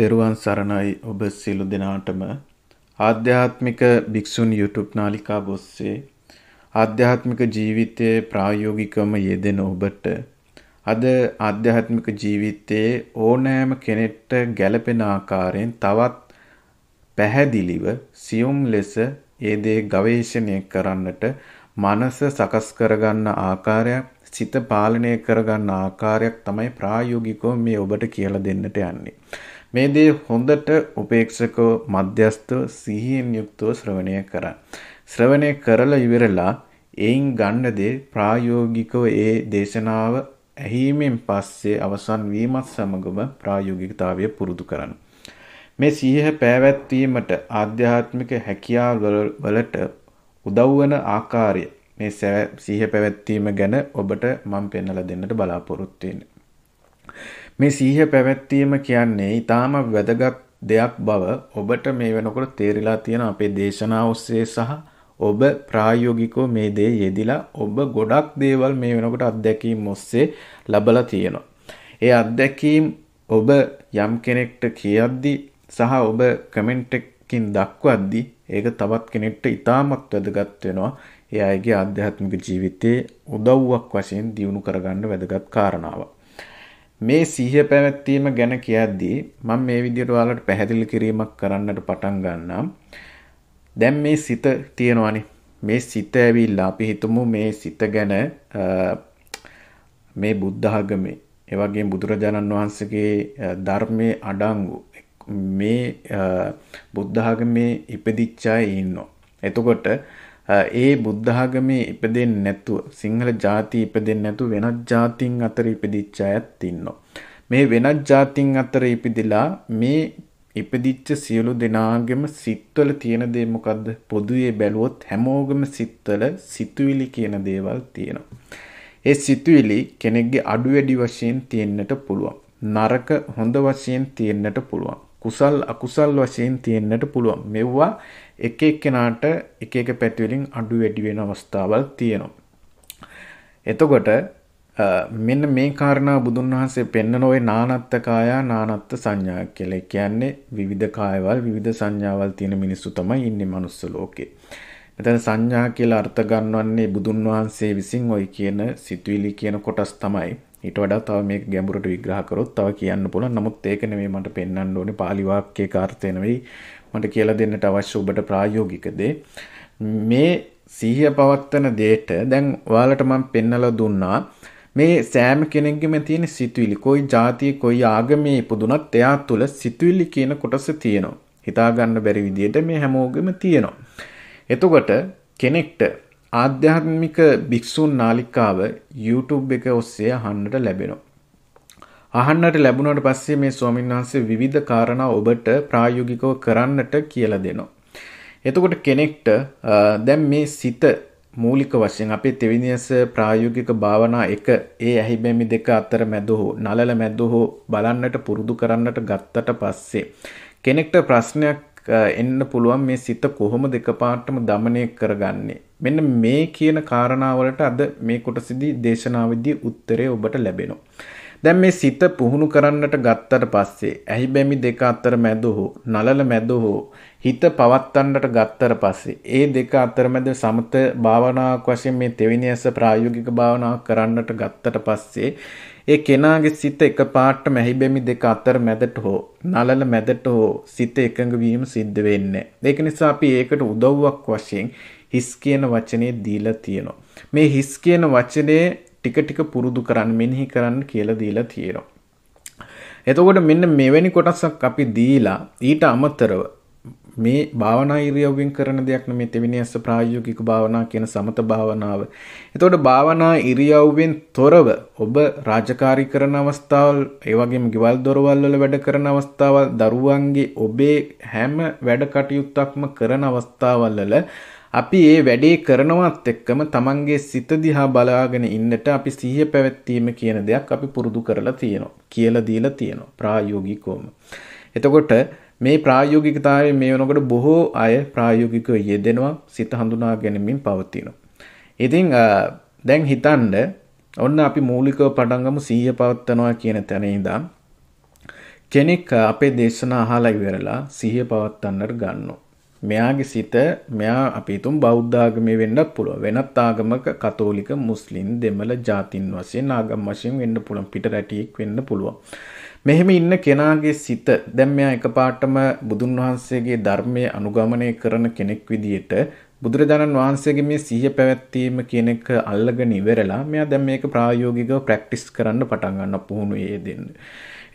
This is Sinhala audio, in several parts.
තෙරුවන් සරණයි ඔබ සියලු දෙනාටම ආධ්‍යාත්මික භික්ෂුන් YouTube නාලිකාව ඔස්සේ ආධ්‍යාත්මික ජීවිතයේ ප්‍රායෝගිකවම යෙදෙන ඔබට අද ආධ්‍යාත්මික ජීවිතයේ ඕනෑම කෙනෙක්ට ගැළපෙන ආකාරයෙන් තවත් පැහැදිලිව සියුම් ලෙස ඒ දේ ගවේෂණය කරන්නට මනස සකස් කරගන්න ආකාරයක් සිත පාලනය කරගන්න ආකාරයක් තමයි ප්‍රායෝගිකව මේ ඔබට කියලා දෙන්නට යන්නේ. මේ දේ හොඳට උපේක්ෂකව මධ්‍යස්ථව සිහියෙන් යුක්තව ශ්‍රවණය කරන්න. ශ්‍රවණය කරලා ඉවරලා එයින් ගන්න දේ ප්‍රායෝගිකව ඒ දේශනාව ඇහිීමෙන් පස්සේ අවසන් වීමත් සමගම ප්‍රායෝගිකතාවය පුරුදු කරන්න. මේ සිහිය පැවැත්වීමට ආධ්‍යාත්මික හැකියාවලට උදව් වන ආකාරය මේ සිහිය පැවැත්වීම ගැන ඔබට මම පෙන්වලා දෙන්නට බලාපොරොත්තු වෙන්නේ. මේ සීහ පැවැත්වීම කියන්නේ ඊටාම වැදගත් දෙයක් බව ඔබට මේ වෙනකොට තේරිලා තියෙන අපේ දේශනාව ඔස්සේ සහ ඔබ ප්‍රායෝගිකව මේ දේ යෙදිලා ඔබ ගොඩක් දේවල් මේ වෙනකොට අත්දැකීම් ඔස්සේ ලබලා තියෙනවා. ඒ අත්දැකීම් ඔබ යම් කෙනෙක්ට කියද්දි සහ ඔබ කමෙන්ට් එකකින් දක්වද්දි ඒක තවත් කෙනෙක්ට ඉතාමත් වැදගත් වෙනවා. ඒ අයගේ ආධ්‍යාත්මික ජීවිතයේ උදව්වක් වශයෙන් දියුණු කරගන්න වැදගත් කාරණාවක්. මේ සිහිය පැවැත්වීම ගැන කියද්දී මම මේ විදිහට ඔයාලට පැහැදිලි කිරීමක් කරන්නට පටන් ගන්නම්. දැන් මේ සිත තියෙනවානේ. මේ සිත ඇවිල්ලා අපි හිතමු මේ සිත ගැන මේ බුද්ධ ආගමේ ඒ වගේම බුදුරජාණන් වහන්සේගේ ධර්මයේ අඩංගු මේ බුද්ධ ආගමේ ඉපදිච්ච අය ඉන්නවා. එතකොට ඒ බුද්ධ ආගමේ ඉපදෙන්නේ නැතුව සිංහල ජාති ඉපදෙන්නේ නැතුව වෙනත් ජාතීන් අතර ඉපදිච්ච අයත් ඉන්නවා. මේ වෙනත් ජාතීන් අතර ඉපදිලා මේ ඉපදිච්ච සියලු දෙනාගම සිත්වල තියෙන දේ මොකද්ද? පොදුවේ බැලුවොත් හැමෝගම සිත්වල සිතුවිලි කියන දේවල් තියෙනවා. ඒ සිතුවිලි කෙනෙක්ගේ අඩු වැඩි වශයෙන් තියෙන්නට පුළුවන්. නරක හොඳ වශයෙන් තියෙන්නට පුළුවන්. කුසල් අකුසල් වශයෙන් තියෙන්නට පුළුවන්. මෙවුවා එක එක්කෙනාට එක එක පැතිවලින් අඩු වැඩි වෙන අවස්ථාවල් තියෙනවා. එතකොට මෙන්න මේ කාරණා බුදුන් වහන්සේ පෙන්න නොවේ නානත්ත කායා නානත්ත සංඥා කියලා. කියන්නේ විවිධ කායවල් විවිධ සංඥාවල් තියෙන මිනිස්සු තමයි ඉන්නේ manuss ලෝකේ. මෙතන සංඥා කියලා අර්ථ ගන්නවන්නේ බුදුන් වහන්සේ විසින් ওই කියන සිතුවිලි කියන කොටස් තමයි. ඊට වඩා තව මේක ගැඹුරට විග්‍රහ කරොත් තව කියන්න පුළුවන්. නමුත් ඒක නෙමෙයි මට පෙන්වන්න ඕනේ පාලි වාක්‍යයක අර්ථය නෙමෙයි මට කියලා දෙන්නට අවශ්‍ය ඔබට ප්‍රායෝගික දේ මේ සිහිය පවත්වන දේට දැන් ඔයාලට මම පෙන්නලා දුන්නා මේ සෑම කෙනෙක්ගෙම තියෙන සිතුවිලි කොයි જાතිය කොයි ආගමේ ඉපදුනත් එයා තුල සිතුවිලි කියන කොටස තියෙනවා හිතා ගන්න බැරි විදිහට මේ හැමෝගෙම තියෙනවා එතකොට කෙනෙක්ට ආධ්‍යාත්මික භික්ෂුන් නාලිකාව YouTube එක ඔස්සේ අහන්නට ලැබෙනවා අහන්නට ලැබුණට පස්සේ මේ ස්වාමීන් වහන්සේ විවිධ කාරණා ඔබට ප්‍රායෝගිකව කරන්නට කියලා දෙනවා. එතකොට කෙනෙක්ට දැන් මේ සිත මූලික වශයෙන් අපේ තෙවිනියස ප්‍රායෝගික භාවනා එක ඒ ඇහිබැමි දෙක අතර මැද හෝ නලල මැද හෝ බලන්නට පුරුදු කරන්නට ගත්තට පස්සේ කෙනෙක්ට ප්‍රශ්නයක් එන්න පුළුවන් මේ සිත කොහොම දෙකපාටම দমনය කරගන්නේ මෙන්න මේ කියන කාරණාවලට අද මේ කොටසදී දේශනාවේදී උත්තරේ ඔබට ලැබෙනවා දැන් මේ සිත පුහුණු කරන්නට ගත්තට පස්සේ ඇහි බැමි දෙක අතර මැද හෝ නලල මැද හෝ හිත පවත්තන්නට ගත්තට පස්සේ ඒ දෙක අතරමැද සමත භාවනාවක් වශයෙන් මේ තෙවෙනි ඇස ප්‍රායෝගික භාවනාවක් කරන්නට ගත්තට පස්සේ ඒ කෙනාගේ සිත එකපාරටම ඇහි බැමි දෙක අතර මැදට හෝ නලල මැදට හෝ සිත එකඟ වීම සිද්ධ වෙන්නේ. ඒක නිසා අපි ඒකට උදව්වක් වශයෙන් හිස් කියන වචනේ දීලා තියෙනවා. මේ හිස් කියන වචනේ ටික ටික පුරුදු කරන්න මෙනෙහි කරන්න කියලා දීලා තියෙනවා. එතකොට මෙන්න මෙවැනි කොටසක් අපි දීලා ඊට අමතරව මේ භාවනා ඉරියව්වෙන් කරන දෙයක් නෙමේ තෙවෙනි අස්ස ප්‍රායෝගික භාවනා කියන සමත භාවනාව. එතකොට භාවනා ඉරියව්වෙන් තොරව ඔබ රාජකාරී කරන අවස්ථාවල්, ඒ වගේම ගෙවල් දොරවල් වල වැඩ කරන අවස්ථාවල්, දරුවන්ගේ ඔබේ හැම වැඩ කටයුත්තක්ම කරන අවස්ථාවල් වල අපි ඒ වැඩේ කරනවත් එක්කම තමන්ගේ සිත දිහා බලාගෙන ඉන්නට අපි සිහිය පැවැත්වීම කියන දෙයක් අපි පුරුදු කරලා තියෙනවා. කියලා දීලා තියෙනවා ප්‍රායෝගිකවම. එතකොට මේ ප්‍රායෝගිකතාවය මේ වෙනකොට බොහෝ අය ප්‍රායෝගිකව යෙදෙනවා සිත හඳුනා ගැනීමෙන් පවතිනවා. ඉතින් දැන් හිතන්න ඔන්න අපි මූලිකව පටන්ගමු සීය පවත්වනවා කියන තැන ඉඳන් කෙනෙක් අපේ දේශනා අහලා ඉවරලා සිහිය පවත්වන්නට ගන්නවා. මෙයාගේ සිත මෙයා අපි තුම් බෞද්ධාගමේ වෙන්නත් පුළුවන්. වෙනත් ආගමක කතෝලික, මුස්ලිම්, දෙමළ ජාතින් වශයෙන් ආගම් වශයෙන් වෙන්න පුළුවන්. පිටරැටියෙක් වෙන්න පුළුවන්. මෙහෙම ඉන්න කෙනාගේ සිත දැන් මෙයා එකපාරටම බුදුන් වහන්සේගේ ධර්මයේ අනුගමනය කරන කෙනෙක් විදියට බුදුරජාණන් වහන්සේගේ මේ සිහිය පැවැත්වීම කියන එක අල්ලගෙන ඉවරලා මෙයා දැන් මේක ප්‍රායෝගිකව ප්‍රැක්ටිස් කරන්න පටන් ගන්න පුහුණු ඒ දෙන්නේ.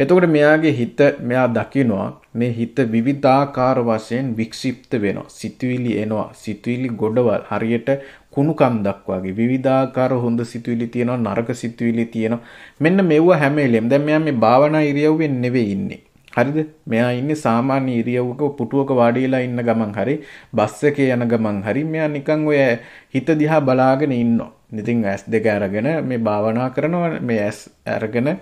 එතකොට මෙයාගේ හිත මෙයා දකිනවා මේ හිත විවිධාකාර වශයෙන් වික්ෂිප්ත වෙනවා. සිතුවිලි එනවා. සිතුවිලි ගොඩවල් හරියට කුණුකම් දක්වාගේ විවිධාකාර හොඳ සිතුවිලි තියෙනවා නරක සිතුවිලි තියෙනවා. මෙන්න මෙව හැම වෙලෙම දැන් මෙයා මේ භාවනා ඉරියව්වෙන් නෙවෙයි ඉන්නේ. හරිද මෙයා ඉන්නේ සාමාන්‍ය ඉරියව්වක පුටුවක වාඩිලා ඉන්න ගමන් හරි බස් එකේ යන ගමන් හරි මෙයා නිකන් ඔය හිත දිහා බලාගෙන ඉන්නවා. ඉතින් S2 අරගෙන මේ භාවනා කරනවා මේ S අරගෙන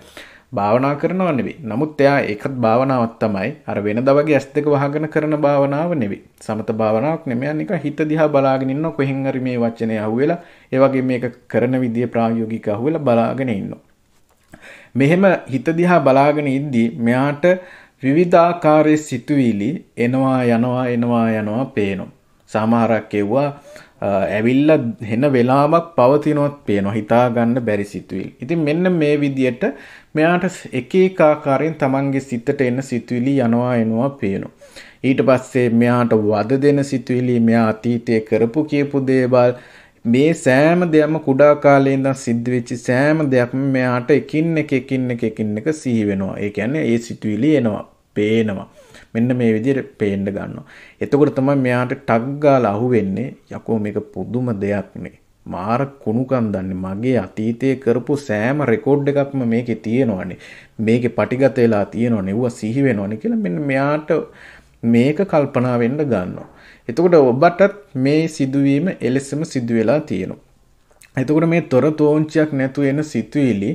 භාවනා කරනව නෙවෙයි. නමුත් එයා ඒකත් භාවනාවක් තමයි. අර වෙනද වගේ ඇස් දෙක වහගෙන කරන භාවනාව නෙවෙයි. සමත භාවනාවක් නෙමෙයි. නික හිත දිහා බලාගෙන ඉන්න කොහෙන් හරි මේ වචනේ අහුවෙලා ඒ වගේ මේක කරන විදිය ප්‍රායෝගික අහුවෙලා බලාගෙන ඉන්නවා. මෙහෙම හිත දිහා බලාගෙන ඉද්දී මෙයාට විවිධාකාරයේ සිතුවිලි එනවා යනවා එනවා යනවා පේනවා. සමහරක් එව්වා ඇවිල්ල හෙන වෙලාමක් පවතිනොත් පේනවා හිතා ගන්න බැරි සිතුවිලි. ඉතින් මෙන්න මේ විදියට මෙයාට එක එක ආකාරයෙන් Tamange සිතට එන සිතුවිලි යනවා එනවා පේනවා. ඊට පස්සේ මෙයාට වද දෙන සිතුවිලි මෙයා අතීතයේ කරපු කියපු දේවල් මේ සෑම දෙයක්ම කුඩා කාලේ ඉඳන් සිද්ධ වෙච්ච සෑම දෙයක්ම මෙයාට එකින් එක එකින් එක එකින් එක සිහි වෙනවා. ඒ කියන්නේ ඒ සිතුවිලි එනවා, පේනවා. මෙන්න මේ විදිහට පේන්න ගන්නවා. එතකොට තමයි මෙයාට ටග් ගාලා අහුවෙන්නේ යකෝ මේක පුදුම දෙයක් නේ. මාර කුණුකම් දන්නේ මගේ අතීතයේ කරපු සෑම රෙකෝඩ් එකක්ම මේකේ තියෙනවනේ මේකේ පටිගත වෙලා තියෙනව නෙවුව සිහි වෙනවනේ කියලා මෙන්න මෙයාට මේක කල්පනා වෙන්න ගන්නවා. එතකොට ඔබටත් මේ සිදුවීම එලෙසම සිදු වෙලා තියෙනවා. එතකොට මේ තොරතෝංචියක් නැතු වෙන සිතුවිලි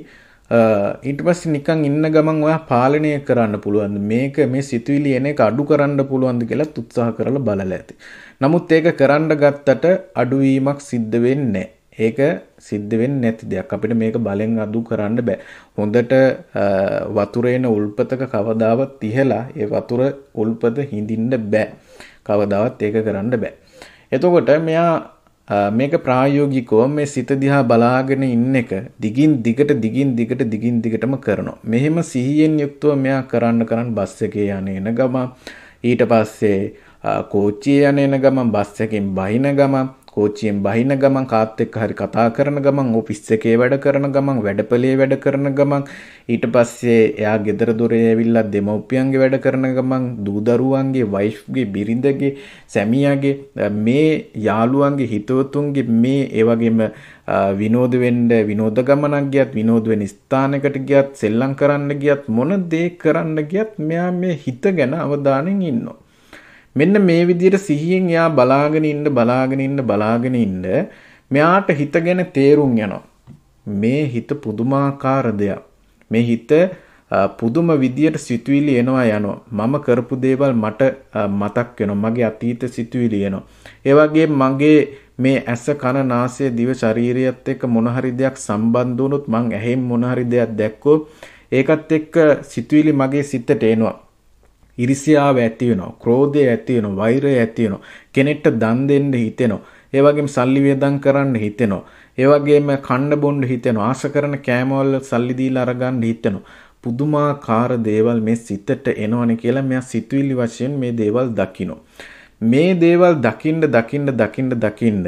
ඊට පස්සේ නිකන් ඉන්න ගමන් ඔයා පාලනය කරන්න පුළුවන් මේක මේ සිතුවිලි එන එක අඩු කරන්න පුළුවන්ද කියලා උත්සාහ කරලා බලලා ඇති. නමුත් ඒක කරන්න ගත්තට අඩුවීමක් සිද්ධ වෙන්නේ ඒක සිද්ධ වෙන්නේ නැති දෙයක්. අපිට මේක බලෙන් අඩු කරන්න බෑ. හොඳට වතුරේන උල්පතක කවදාවත් තියලා ඒ වතුර උල්පත හිඳින්න බෑ. කවදාවත් ඒක කරන්න බෑ. එතකොට මෙයා මේක ප්‍රායෝගිකව මේ සිත දිහා බලාගෙන ඉන්න එක දිගින් දිගට දිගින් දිගට දිගින් දිගටම කරනවා. මෙහෙම සිහියෙන් යුක්තව මෙයා කරන්න කරන් බස් එකේ යන එන ගම ඊට පස්සේ කෝච්චියේ යන එන ගම බස් එකෙන් බහින ගම කෝච්චියෙන් බහින ගමන් කාත් එක්ක හරි කතා කරන ගමන් ඔෆිස් එකේ වැඩ කරන ගමන් වැඩපලේ වැඩ කරන ගමන් ඊට පස්සේ එයා ගෙදර දොරේ ඇවිල්ලා දෙමව්පියන්ගේ වැඩ කරන ගමන් දූදරුවන්ගේ වයිෆ්ගේ බිරිඳගේ සැමියාගේ මේ යාළුවන්ගේ හිතවතුන්ගේ මේ ඒවගේම විනෝද වෙන්න විනෝද ගමනක් ගියත් විනෝද වෙන ස්ථානකට ගියත් සෙල්ලම් කරන්න ගියත් මොන දේ කරන්න ගියත් මෙයා මේ හිත ගැන අවධානයෙන් ඉන්නවා මෙන්න මේ විදිහට සිහියෙන් එයා බලාගෙන ඉන්න බලාගෙන ඉන්න බලාගෙන ඉන්න මෙයාට හිතගෙන තේරුම් යනවා. මේ හිත පුදුමාකාර දෙයක්. මේ හිත පුදුම විදියට සිතුවිලි එනවා යනවා මම කරපු දේවල් මට මතක් වෙනවා මගේ අතීත සිතුවිලි එනවා ඒ වගේ මගේ මේ ඇස කන නාසය දිව ශරීරයත් එක්ක මොන හරි දෙයක් සම්බන්ධ වුණොත් මං ඇහෙන් මොන හරි දෙයක් දැක්කොත් ඒකත් එක්ක සිතුවිලි මගේ සිතට එනවා ඉරිසියාව ඇති වෙනවා, ක්‍රෝධය ඇති වෙනවා, වෛරය ඇති වෙනවා. කෙනෙක්ට දන් දෙන්න හිතෙනවා. ඒ වගේම සල්ලි වියදම් කරන්න හිතෙනවා. ඒ වගේම කන්න බොන්න හිතෙනවා. ආශ කරන කෑමවල සල්ලි දීලා අරගන්න හිතෙනවා. පුදුමාකාර දේවල් මේ සිතට එනවනේ කියලා මෙයා සිතුවිලි වශයෙන් මේ දේවල් දකිනවා. මේ දේවල් දකින්න දකින්න දකින්න දකින්න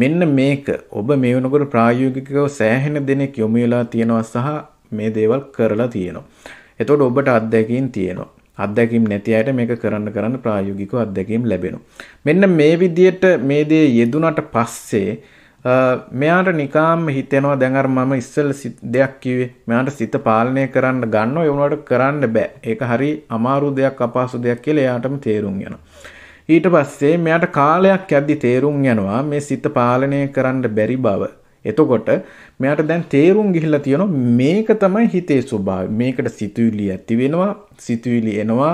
මෙන්න මේක ඔබ මේ වෙනකොට ප්‍රායෝගිකව සෑහෙන දෙනෙක් යොමු වෙලා තියෙනවා සහ මේ දේවල් කරලා තියෙනවා. එතකොට ඔබට අත්දැකීම් තියෙනවා. අත්දැකීම් නැති අයට මේක කරන්න කරන්න ප්‍රායෝගිකව අත්දැකීම් ලැබෙනවා. මෙන්න මේ විදියට මේ දේ යෙදුනට පස්සේ මෙයාට නිකාම් හිතෙනවා දැන් අර මම ඉස්සෙල් දෙයක් කිව්වේ මෙයාට සිත පාලනය කරන්න ගන්නවා ඒ වුණාට කරන්න බෑ ඒක හරි අමාරු දෙයක් අපහසු දෙයක් කියලා එයාටම තේරුම් යනවා ඊට පස්සේ මෙයාට කාලයක් යද්දි තේරුම් යනවා මේ සිත පාලනය කරන්න බැරි බව එතකොට මෙයාට දැන් තේරුම් ගිහිල්ලා තියෙනවා මේක තමයි හිතේ ස්වභාවය. මේකට සිතුවිලි ඇති වෙනවා, සිතුවිලි එනවා,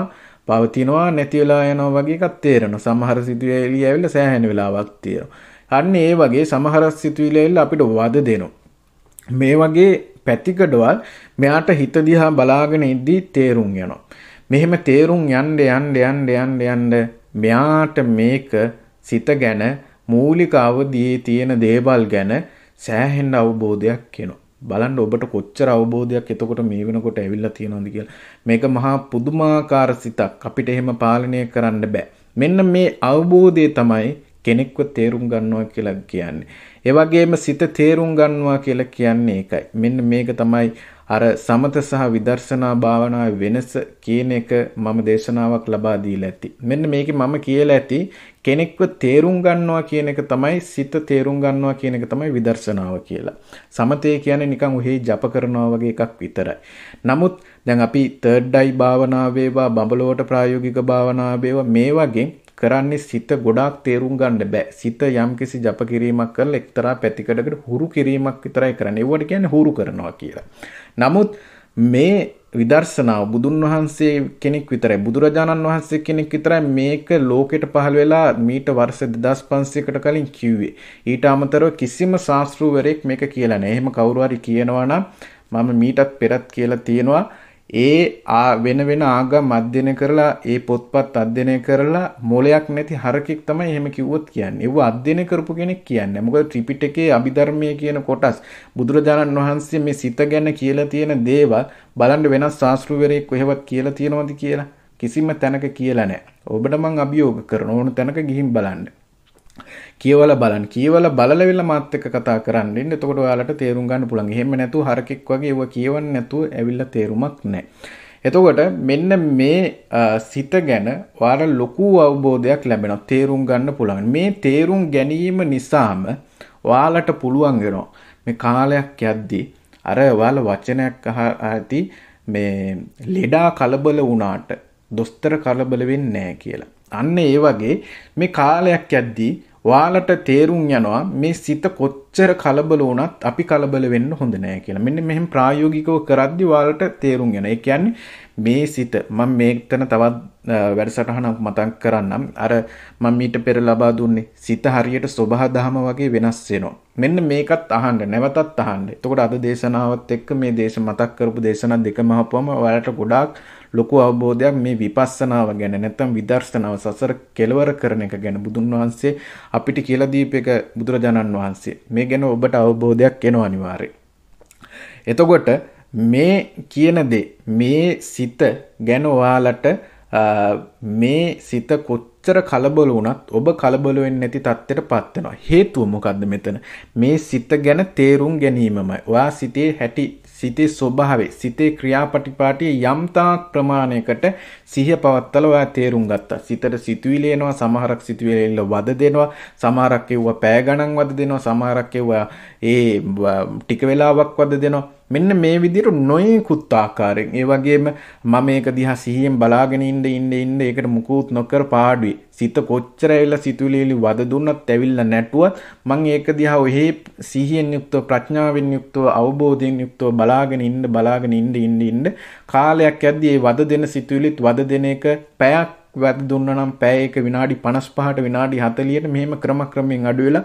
පවතිනවා, නැති වෙලා යනවා වගේ එකක් තේරෙනවා. සමහර සිතුවිලි ඇවිල්ලා සෑහෙන වෙලාවක් තියෙනවා. අන්න ඒ වගේ සමහර සිතුවිලි ඇවිල්ලා අපිට වද දෙනවා. මේ වගේ පැතිකඩවල් මෙයාට හිත දිහා බලාගෙන ඉද්දී තේරුම් යනවා. මෙහෙම තේරුම් යන්න යන්න යන්න යන්න යන්න මෙයාට මේක සිත ගැන මූලික අවදියේ තියෙන දේවල් ගැන සෑහෙන්න අවබෝධයක් කෙනවා. බලන්න ඔබට කොච්චර අවබෝධයක් එතකොට මේ වෙනකොට ඇවිල්ලා තියෙනවද කියලා. මේක මහා පුදුමාකාර සිතක්. අපිට එහෙම පාලනය කරන්න බෑ. මෙන්න මේ අවබෝධය තමයි කෙනෙක්ව තේරුම් ගන්නවා කියලා කියන්නේ. ඒ වගේම සිත තේරුම් ගන්නවා කියලා කියන්නේ ඒකයි. මෙන්න මේක තමයි අර සමත සහ විදර්ශනා භාවනාවේ වෙනස කියන එක මම දේශනාවක් ලබා දීලා ඇති. මෙන්න මේකේ මම කියලා ඇති කෙනෙක්ව තේරුම් ගන්නවා කියන එක තමයි සිත තේරුම් ගන්නවා කියන එක තමයි විදර්ශනාව කියලා. සමතේ කියන්නේ නිකන් උහි ජප කරනවා වගේ එකක් විතරයි. නමුත් දැන් අපි තර්ඩ් ඩයි භාවනාවේ වා බඹලොවට ප්‍රායෝගික භාවනාවේ මේ වගේ කරන්නේ සිත ගොඩාක් තේරුම් ගන්න බෑ. සිත යම්කිසි ජප කිරීමක් කරලා එක්තරා පැතිකඩකට හුරු කිරීමක් විතරයි කරන්නේ. ඒවට කියන්නේ හුරු කරනවා කියලා. නමුත් මේ විදර්ශනාව බුදුන් වහන්සේ කෙනෙක් විතරයි බුදුරජාණන් වහන්සේ කෙනෙක් විතරයි මේක ලෝකෙට පහළ වෙලා මීට වර්ෂ 2500කට කලින් කිව්වේ. ඊට අමතරව කිසිම ශාස්ත්‍රූවරයෙක් මේක කියලා නැහැ. එහෙම කවුරු හරි කියනවා නම් මම මීටත් පෙරත් කියලා තියෙනවා. ඒ ආ වෙන වෙන ආගම් අධ්‍යයනය කරලා ඒ පොත්පත් අධ්‍යයනය කරලා මොලයක් නැති හරකෙක් තමයි එහෙම කිව්වොත් කියන්නේ. ඒව අධ්‍යයනය කරපු කෙනෙක් කියන්නේ. මොකද ත්‍රිපිටකයේ අභිධර්මයේ කියන කොටස් බුදුරජාණන් වහන්සේ මේ සිත ගැන කියලා තියෙන දේවල් බලන්න වෙනස් ශාස්ත්‍රවරයෙක් කොහෙවත් කියලා තියෙනවද කියලා කිසිම තැනක කියලා නැහැ. ඔබට මං අභියෝග කරන ඕන තැනක ගිහින් බලන්න. කියවලා බලන්න. කියලා බලලා වෙලා මාත් එක්ක කතා කරන්න ඉන්න. එතකොට ඔයාලට තේරුම් ගන්න පුළුවන්. එහෙම නැතුව හරකෙක් වගේ ඒව කියවන්න නැතුව ඇවිල්ලා තේරුමක් නැහැ. එතකොට මෙන්න මේ සිත ගැන ඔයාලා ලොකු අවබෝධයක් ලැබෙනවා. තේරුම් ගන්න පුළුවන්. මේ තේරුම් ගැනීම නිසාම ඔයාලට පුළුවන් වෙනවා. මේ කාලයක් යද්දී අර ඔයාල වචනයක් ඇති මේ ලෙඩා කලබල වුණාට දොස්තර කලබල වෙන්නේ නැහැ කියලා. අන්න ඒ වගේ මේ කාලයක් යද්දී ඔයාලට තේරුම් යනවා මේ සිත කොච්චර කලබල වුණත් අපි කලබල වෙන්න හොඳ නෑ කියලා. මෙන්න මෙහෙම ප්‍රායෝගිකව කරද්දී ඔයාලට තේරුම් යනවා. ඒ කියන්නේ මේ සිත මම මේතන තවත් වැඩසටහනක් මතක් කරන්නම් අර මම ඊට පෙර ලබා දුන්නේ සිත හරියට සබහා දහම වගේ වෙනස් වෙනවා. මෙන්න මේකත් අහන්න නැවතත් අහන්න. එතකොට අද දේශනාවත් එක්ක මේ දේශ මතක් කරපු දේශනා දෙකම අහපුවම ඔයාලට ගොඩාක් ලොකු අවබෝධයක් මේ විපස්සනාව ගැන නැත්නම් විදර්ශනාව සසර කෙලවර කරන එක ගැන බුදුන් වහන්සේ අපිට කියලා දීප එක බුදුරජාණන් වහන්සේ මේ ගැන ඔබට අවබෝධයක් එනවා අනිවාර්යයෙන්. එතකොට මේ කියන දේ මේ සිත ගැන ඔයාලට මේ සිත කොච්චර කලබල වුණත් ඔබ කලබල වෙන්නේ නැති තත්ත්වයට පත් වෙනවා. හේතුව මොකද්ද මෙතන? මේ සිත ගැන තේරුම් ගැනීමමයි. ඔයා සිතේ හැටි සිතේ ස්වභාවය සිතේ ක්‍රියාපටිපාටිය යම්තාක් ප්‍රමාණයකට සිහිය පවත්තල ඔයා තේරුම් ගත්තා. සිතට සිතුවිලි එනවා සමහරක් සිතුවිලි වද දෙනවා සමහරක් ඒවා පෑ ගණන් වද දෙනවා සමහරක් ඒවා ඒ ටික වෙලාවක් වද දෙනවා මෙන්න මේ විදිහට නොයෙකුත් ආකාරයෙන් ඒ වගේම මම ඒක දිහා සිහියෙන් බලාගෙන ඉන්න ඉන්න ඉන්න ඒකට මුකුත් නොකර පාඩුවේ සිත කොච්චර ඇවිල්ලා සිතුවිලි වද දුන්නත් ඇවිල්ලා නැටුවත් මම ඒක දිහා ඔහි සිහියෙන් යුක්තව ප්‍රඥාවෙන් යුක්තව අවබෝධයෙන් යුක්තව බලාගෙන ඉන්න බලාගෙන ඉන්න ඉන්න ඉන්න කාලයක් යද්දී ඒ වද දෙන සිතුවිලිත් වද දෙන එක පැයක් වැත් දුන්න නම් පැය එක විනාඩි 55ට විනාඩි 40ට මෙහෙම ක්‍රම ක්‍රමයෙන් අඩු වෙලා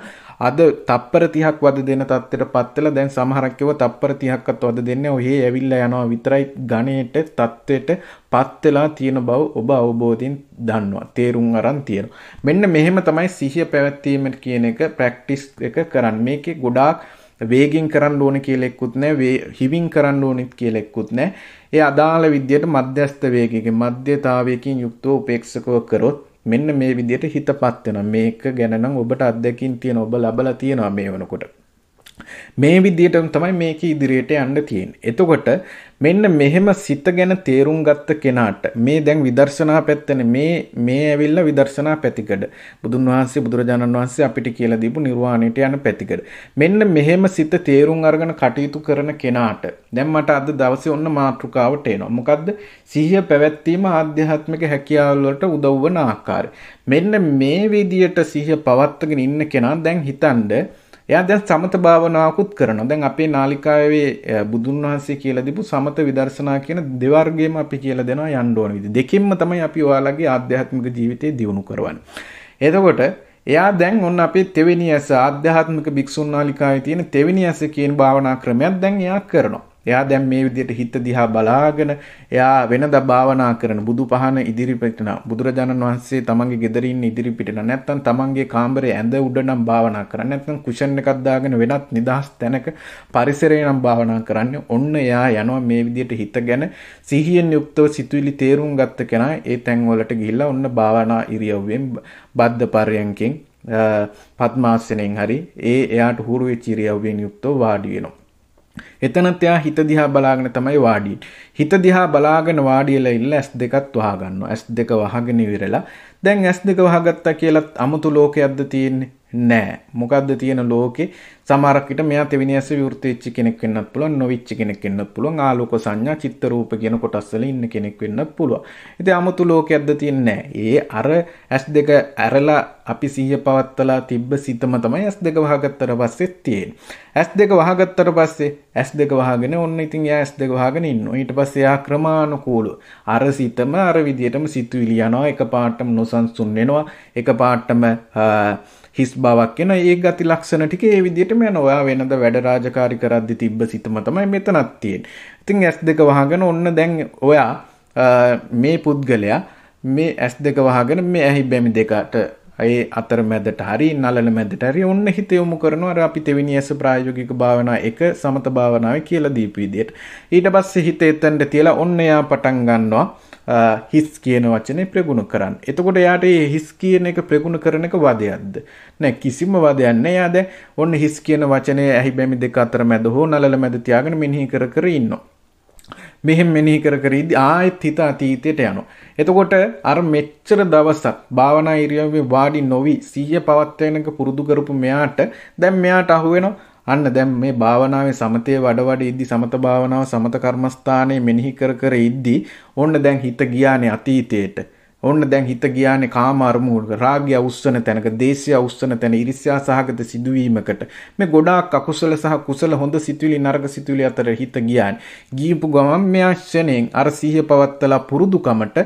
අද තප්පර 30ක් වද දෙන තත්ත්වයටපත් වෙලා දැන් සමහරක් ඒවා තප්පර 30ක්වත් වද දෙන්නේ ඔහේ ඇවිල්ලා යනවා විතරයි ගණේට තත්ත්වයටපත් වෙලා තියෙන බව ඔබ අවබෝධයෙන් දන්නවා තේරුම් අරන් තියෙනවා මෙන්න මෙහෙම තමයි සිහිය පැවැත්වීම කියන එක ප්‍රැක්ටිස් එක කරන්නේ මේකේ ගොඩාක් වේගෙන් කරන්න ඕන කියලා එක්කුත් නැහැ හිවින් කරන්න ඕනෙත් කියලා එක්කුත් නැහැ. ඒ අදාළ විදියට මධ්‍යස්ත වේගයකින් මධ්‍යතාවයකින් යුක්තව උපේක්ෂකව කරොත් මෙන්න මේ විදියට හිතපත් වෙනවා. මේක ගැන නම් ඔබට අත්දැකීම් තියෙන ඔබ ලබලා තියෙනවා මේ වෙනකොට. මේ විදිහටම තමයි මේක ඉදිරියට යන්න තියෙන්නේ. එතකොට මෙන්න මෙහෙම සිත ගැන තේරුම් ගත්ත කෙනාට මේ දැන් විදර්ශනා පැත්තනේ මේ මේ ඇවිල්ලා විදර්ශනා පැතිකඩ. බුදුන් වහන්සේ බුදුරජාණන් වහන්සේ අපිට කියලා දීපු නිර්වාණයට යන පැතිකඩ. මෙන්න මෙහෙම සිත තේරුම් අරගෙන කටයුතු කරන කෙනාට දැන් මට අද දවසේ ඔන්න මාතෘකාවට එනවා. මොකද්ද? සිහිය පැවැත්වීම ආධ්‍යාත්මික හැකියාවල් වලට උදව් වන ආකාරය. මෙන්න මේ විදියට සිහිය පවත්වාගෙන ඉන්න කෙනා දැන් හිතන්නේ එයා දැන් සමත භාවනාවකුත් කරනවා. දැන් අපේ නාලිකාවේ බුදුන් වහන්සේ කියලා දීපු සමත විදර්ශනා කියන දෙවර්ගයම අපි කියලා දෙනවා යන්න ඕන විදිහ. දෙකෙන්ම තමයි අපි ඔයාලගේ ආධ්‍යාත්මික ජීවිතේ දියුණු කරවන්නේ. එතකොට එයා දැන් ඔන්න අපේ තෙවෙනි ඇස ආධ්‍යාත්මික භික්ෂුන් නාලිකාවේ තියෙන තෙවෙනි ඇස කියන භාවනා ක්‍රමයක් දැන් එයා කරනවා. එයා දැන් මේ විදිහට හිත දිහා බලාගෙන එයා වෙනදා භාවනා කරන බුදු පහන ඉදිරිපිටන බුදුරජාණන් වහන්සේ තමන්ගේ ගෙදර ඉන්න ඉදිරිපිටන නැත්නම් තමන්ගේ කාමරේ ඇඳ උඩ නම් භාවනා කරන්නේ නැත්නම් කුෂන් එකක් දාගෙන වෙනත් නිදහස් තැනක පරිසරේ නම් භාවනා කරන්නේ ඔන්න එයා යනවා මේ විදිහට හිත ගැන සිහියෙන් යුක්තව සිතුවිලි තේරුම් ගත්ත කෙනා ඒ තැන් වලට ගිහිල්ලා ඔන්න භාවනා ඉරියව්වෙන් බද්ධ පරයන්කෙන් පත්මාසනෙන් හරි ඒ එයාට හුරු වෙච්ච ඉරියව්වෙන් යුක්තව වාඩි වෙනවා එතන තියා හිත දිහා බලාගෙන තමයි වාඩි. හිත දිහා බලාගෙන වාඩි වෙලා ඉන්න S2ත් වහගන්නවා. S2 වහගෙන ඉවරලා දැන් ඇස් දෙක වහගත්තා කියලත් අමුතු ලෝකයක්ද තියෙන්නේ නෑ මොකක්ද තියෙන ලෝකේ සමහරකට මෙයා තෙවෙනි ඇස විවෘත වෙච්ච කෙනෙක් වෙන්නත් පුළුවන් නොවිච්ච කෙනෙක් වෙන්නත් පුළුවන් ආලෝක සංඥා චිත්ත රූප කියන කොටස් වල ඉන්න කෙනෙක් වෙන්නත් පුළුවන්. ඉතින් 아무තු ලෝකයක්ද තියෙන්නේ නෑ. ඒ අර S2 ඇරලා අපි සිහිය පවත්තලා තිබ්බ සිතම තමයි S2 වහගත්තට පස්සේ තියෙන්නේ. S2 වහගත්තට පස්සේ S2 වහගෙන ඔන්න ඉතින් එයා S2 වහගෙන ඉන්නවා. ඊට පස්සේ එයා ක්‍රමානුකූලව අර සිතම අර විදියටම සිතුවිලි යනවා එකපාරටම නොසන්සුන් වෙනවා එක පාටම හිස් බවක් එන ඒ ගති ලක්ෂණ ටික ඒ විදිහටම යන ඔයා වෙනද වැඩ රාජකාරි කරද්දි තිබ්බ සිතම තමයි මෙතනත් තියෙන්නේ. ඉතින් S2 වහගෙන ඔන්න දැන් ඔයා මේ පුද්ගලයා මේ S2 වහගෙන මේ ඇහි බැමි දෙකට ඒ අතරමැදට හරි නලල මැදට හරි ඔන්න හිත යොමු කරනවා අර අපි තෙවෙනි ඇස ප්‍රායෝගික භාවනා එක සමත භාවනාවේ කියලා දීපු විදියට. ඊට පස්සේ හිත එතනට තියලා ඔන්න යා පටන් ගන්නවා හිස් කියන වචනේ ප්‍රගුණ කරන්න. එතකොට යාට මේ හිස් කියන එක ප්‍රගුණ කරන එක වදයක්ද? නෑ කිසිම වදයක් නෑ. යා දැන් ඔන්න හිස් කියන වචනේ ඇහි බැමි දෙක අතර මැද හෝ නලල මැද තියාගෙන මෙනෙහි කර කර ඉන්නවා. මෙහෙම මෙනෙහි කර කර ඉදි ආයෙත් හිත අතීතයට යනවා. එතකොට අර මෙච්චර දවසක් භාවනා ඉරියව්වේ වාඩි නොවි සිහිය පවත්වනක පුරුදු කරපු මෙයාට දැන් මෙයාට අහුවෙනවා අන්න දැන් මේ භාවනාවේ සමතේ වඩ වඩ ඉද්දි සමත භාවනාව සමත කර්මස්ථානයේ මෙනෙහි කර කර ඉද්දි ඕන්න දැන් හිත ගියානේ අතීතයට. ඔන්න දැන් හිත ගියානේ කාම අරමුණක රාගය උස්සන තැනක දේශය උස්සන තැන ඉරිසියා සහගත සිදුවීමකට මේ ගොඩාක් අකුසල සහ කුසල හොඳ සිතුවිලි නරක සිතුවිලි අතර හිත ගියානේ ගියපු ගමන් මෙයා ක්ෂණයෙන් අර සිහිය පවත්තලා පුරුදුකමට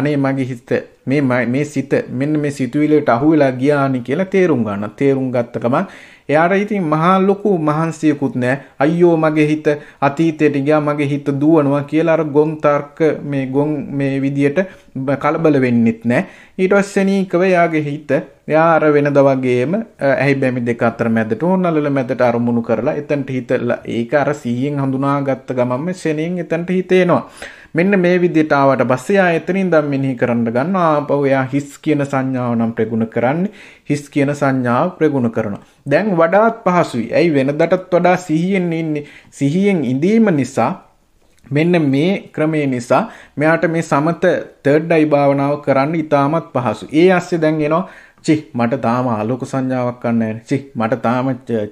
අනේ මගේ හිත මේ මේ සිත මෙන්න මේ සිතුවිලට අහු වෙලා ගියානි කියලා තේරුම් ගන්න තේරුම් ගත්ත ගමන් එයාට ඉතින් මහා ලොකු මහන්සියකුත් නෑ අයියෝ මගේ හිත අතීතයට ගියා මගේ හිත දුවනවා කියලා අර ගොන් තර්ක මේ ගොන් මේ විදියට කලබල වෙන්නෙත් නෑ ඊට පස්සේ නීකව එයාගේ හිත එයා අර වෙනද වගේම ඇහි බැමි දෙක අතර මැදට ඕනලල මැදට අරමුණු කරලා එතනට හිතලා ඒක අර 100න් හඳුනාගත්ත ගමන්ම ශෙනෙන් එතනට හිතේනවා මෙන්න මේ විදිහට ආවට පස්සේ ආ එතනින් දැන් මෙනෙහි කරන්න ගන්නවා ආපහු එයා හිස් කියන සංඥාව නම් ප්‍රගුණ කරන්නේ හිස් කියන සංඥාව ප්‍රගුණ කරනවා. දැන් වඩාත් පහසුයි. ඇයි වෙනදටත් වඩා සිහියෙන් ඉන්නේ. සිහියෙන් ඉඳීම නිසා මෙන්න මේ ක්‍රමේ නිසා මෙයාට මේ සමත තර්ඩ් අයි භාවනාව කරන්න ඉතාමත් පහසු. ඒ අස්සේ දැන් එනවා චි මට තාම ආලෝක සංඥාවක් ගන්න නැහැ චි මට තාම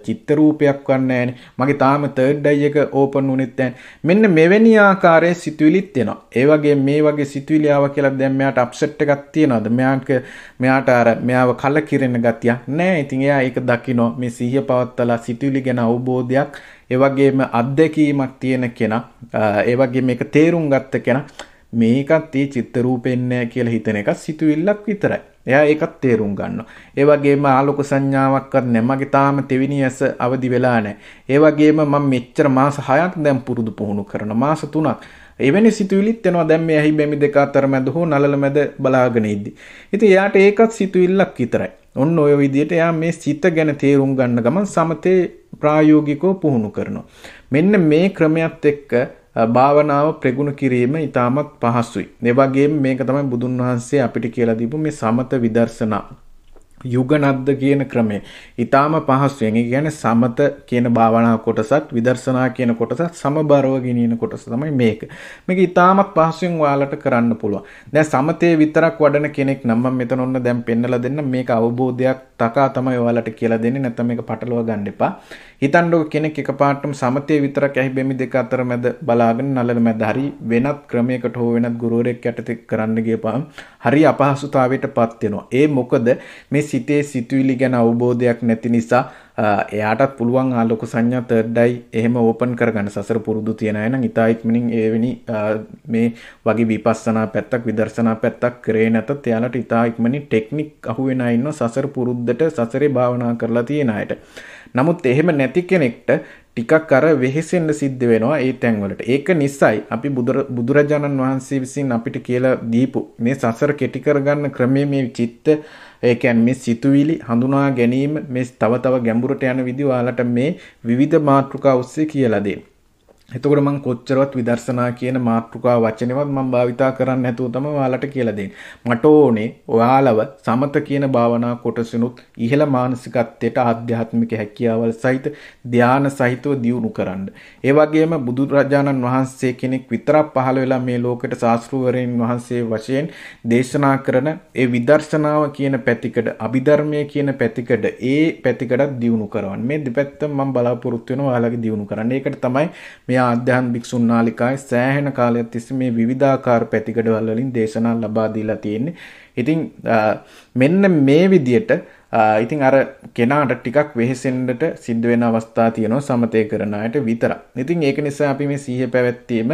චිත්ත රූපයක් ගන්න නැහැ මගේ තාම තර්ඩ් ඩයි එක ඕපන් වුනෙත් නැහැ මෙන්න මෙවැනි ආකාරයේ සිතුවිලිත් එනවා ඒ වගේ මේ වගේ සිතුවිලි ආවා කියලා දැන් මෙයාට අප්සෙට් එකක් තියනවාද මෙයාට මෙයාට අර මෙයාව කලකිරෙන ගතියක් නැහැ ඉතින් එයා ඒක දකිනවා මේ සිහිය පවත්තලා සිතුවිලි ගැන අවබෝධයක් ඒ වගේම අත්දැකීමක් තියෙන කෙනා ඒ වගේ මේක තේරුම් ගත්ත කෙනා මේකත් ඒ චිත්ත රූපෙන් නෑ කියලා හිතන එක සිතුවිල්ලක් විතරයි. එයා ඒකත් තේරුම් ගන්නවා. ඒ වගේම ආලෝක සංඥාවක්වත් නෑ. මගේ තාම තෙවිනි ඇස අවදි වෙලා නෑ. ඒ වගේම මම මෙච්චර මාස 6ක් දැන් පුරුදු පුහුණු කරන මාස 3ක්. එවැනි සිතුවිලිත් එනවා දැන් මේ ඇහි බැමි දෙක අතර මැද හෝ නලල මැද බලාගෙන ඉද්දි. ඉතින් එයාට ඒකත් සිතුවිල්ලක් විතරයි. ඔන්න ඔය විදිහට එයා මේ සිත ගැන තේරුම් ගන්න ගමන් සමතේ ප්‍රායෝගිකව පුහුණු කරනවා. මෙන්න මේ ක්‍රමයක් එක්ක භාවනාව ප්‍රගුණ කිරීම ඉතාමත් පහසුයි. ඒ වගේම මේක තමයි බුදුන් වහන්සේ අපිට කියලා දීපු මේ සමත විදර්ශනා යුගනද්ද කියන ක්‍රමය ඊටාම පහසුවෙන් ඒ කියන්නේ සමත කියන භාවනා කොටසත් විදර්ශනා කියන කොටසත් සමබරව ගෙනියන කොටස තමයි මේක. මේක ඊටාමත් පහසුවෙන් ඔයාලට කරන්න පුළුවන්. දැන් සමතේ විතරක් වඩන කෙනෙක් නම් මම මෙතන ඔන්න දැන් පෙන්නලා දෙන්න මේක අවබෝධයක් තකා තමයි ඔයාලට කියලා දෙන්නේ නැත්නම් මේක පටලවා ගන්න එපා. හිතන්නක කෙනෙක් එක පාටම සමතය විතරක් ඇහි බෙමි දෙක අතර මැද බලාගෙන නලල මැද හරි වෙනත් ක්‍රමයකට හෝ වෙනත් ගුරුවරයෙක් යටතේ කරන්න ගියපහම හරි අපහසුතාවයට පත් වෙනවා. ඒ මොකද මේ සිතේ සිතුවිලි ගැන අවබෝධයක් නැති නිසා එයාටත් පුළුවන් ආලෝක සංඥා තර්ඩ් අයි එහෙම ඕපන් කරගන්න සසර පුරුදු තියන අය නම් ඉතා ඉක්මනින් එවැනි මේ වගේ විපස්සනා පැත්තක් විදර්ශනා පැත්තක් කරේ නැතත් එයාලට ඉතා ඉක්මනින් ටෙක්නික් අහුවෙන අය ඉන්නවා සසර පුරුද්දට සසරේ භාවනා කරලා තියෙන අයට. නමුත් එහෙම නැති කෙනෙක්ට ටිකක් අර වෙහෙසෙන්න සිද්ධ වෙනවා ඒ තැන්වලට. ඒක නිසයි අපි බුදුරජාණන් වහන්සේ විසින් අපිට කියලා දීපු මේ සසර කෙටි කරගන්න ක්‍රමයේ මේ චිත්ත ඒ කියන්නේ මේ සිතුවිලි හඳුනා ගැනීම මේ තව තව ගැඹුරට යන විදි ඔයාලට මේ විවිධ මාතෘකා ඔස්සේ කියලා දෙන්නේ. එතකොට මං කොච්චරවත් විදර්ශනා කියන මාතෘකා වචනේවත් මම භාවිතා කරන්නේ නැතුව තමයි ඔයාලට කියලා දෙන්නේ. මට ඕනේ ඔයාලව සමත කියන භාවනා කොටසිනුත් ඉහළ මානසිකත්වයට ආධ්‍යාත්මික හැකියාවල් සහිත ධාන සහිතව දියුණු කරන්න. ඒ වගේම බුදුරජාණන් වහන්සේ කෙනෙක් විතරක් පහළ වෙලා මේ ලෝකෙට ශාස්ත්‍රවරයන් වහන්සේ වශයෙන් දේශනා කරන ඒ විදර්ශනාව කියන පැතිකඩ, අභිධර්මය කියන පැතිකඩ, ඒ පැතිකඩත් දියුණු කරවන්න. මේ දෙපැත්ත මම බලාපොරොත්තු වෙනවා ඔයාලගේ දියුණු කරන්න. ඒකට තමයි මේ ආධ්‍යාත්මික භික්ෂුන් නාලිකාවේ සෑහෙන කාලයක් තිස්සේ මේ විවිධාකාර පැතිකඩවල වලින් දේශනා ලබා දීලා තියෙන්නේ. ඉතින් මෙන්න මේ විදියට ඉතින් අර කෙනාට ටිකක් වෙහෙසෙන්නට සිද්ධ වෙන අවස්ථා තියෙනවා සමතේ කරන අයට විතරක්. ඉතින් ඒක නිසා අපි මේ සීහ පැවැත්වීම